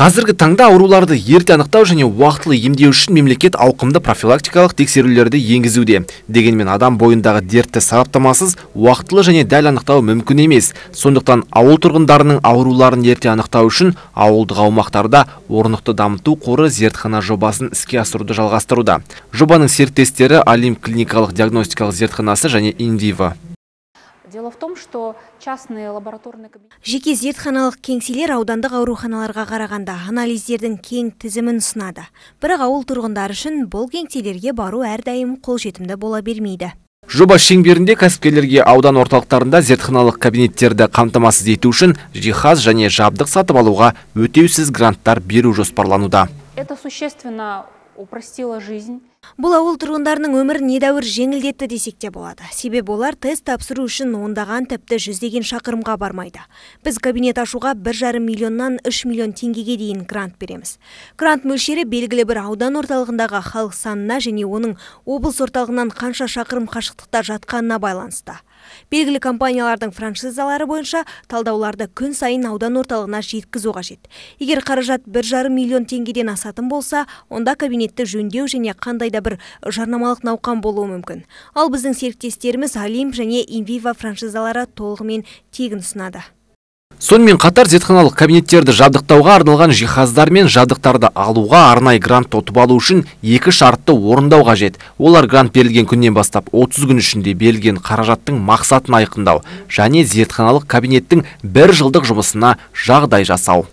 Қазіргі таңда ауруларды ерте анықтау және уақытылы емдеу үшін мемлекет ауқымды профилактикалық тексерулерді енгізуде. Дегенмен адам бойындағы дертті сараптамасыз уақытылы және дәл анықтау мүмкін емес. Сондықтан ауыл тұрғындарының ауруларын ерте анықтау үшін ауылдық аумақтарда орнықты дамыту қоры зертхана жобасын іске асыруды жалғастыруда. Жобаның серіктестері Алим клиникалық диагностикалық зертханасы және Индива дело в том что частные лабораторные кабинеты жеке зертханалық кеңселер аудандық ауруханаларға қарағанда анализдердің кең тізімін сынады. бірақ ауыл тұрғындары үшін бұл кеңселерге бару әрдайым жетімді бола бермейді жоба шеңберінде кәсіпкерлерге аудан орталықтарында зертханалық кабинеттерді қамтамасыз ету үшін жиһаз және жабдық сатып алуға өтеусіз гранттар беру жоспарлануда это существенно упростила жизнь бұл ауыл тұрғындарының өмірін недәуір жеңілдетті десек те болады себе олар тест тапсыру үшін ондаған тіпті жүздеген шақырымға бармайды біз кабинет ашуға бір жарым миллионнан үш миллион теңгеге дейін грант береміз грант мөлшері белгілі бір аудан орталығындағы халық санына және оның облыс орталығынан қанша шақырым қашықтықта жатқанына байланысты белгілі компаниялардың франшизалары бойынша талдауларды күн сайын аудан орталығына жеткізу қажет егер қаражат бір жарым миллион теңгеден асатын болса онда кабинет жөндеу және қандай да бір жарнамалық науқан болуы мүмкін ал біздің серіктестеріміз олимп және инвива франшизалары толығымен тегін ұсынады сонымен қатар зертханалық кабинеттерді жабдықтауға арналған жиһаздар мен жабдықтарды алуға арнай грант ұтып алу үшін екі шартты орындау қажет олар грант берілген күннен бастап 30 күн ішінде берілген қаражаттың мақсатын айқындау және зертханалық кабинеттің бір жылдық жұмысына жағдай жасау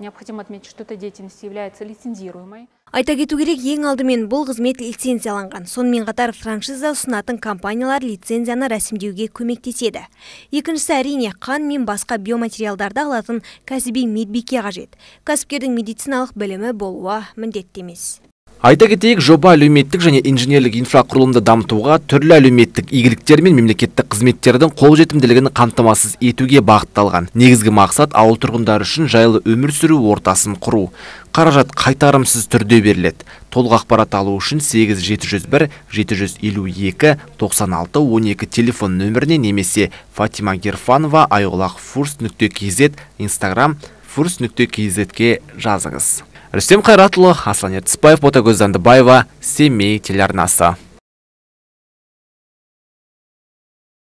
необходимо отметить что эта деятельность является лицензируемой айта кету керек ең алдымен бұл қызмет лицензияланған сонымен қатар франшиза ұсынатын компаниялар лицензияны рәсімдеуге көмектеседі екіншісі әрине қан мен басқа биоматериалдарды алатын кәсіби медбике қажет кәсіпкердің медициналық білімі болуы міндетті емес айта кетейік жоба әлеуметтік және инженерлік инфрақұрылымды дамытуға түрлі әлеуметтік игіліктер мен мемлекеттік қызметтердің қолжетімділігін қамтамасыз етуге бағытталған негізгі мақсат ауыл тұрғындары үшін жайлы өмір сүру ортасын құру қаражат қайтарымсыз түрде беріледі толық ақпарат алу үшін 8701 752 96 12 телефон нөміріне немесе фатима герфанова айғұлақ фурс нүкте кз инстаграм фурс нүкте кзге жазыңыз Рүстем Қайратұлы, Аслан Ертісбаев, Ботагөз зандыбаева Семей телеарнасы.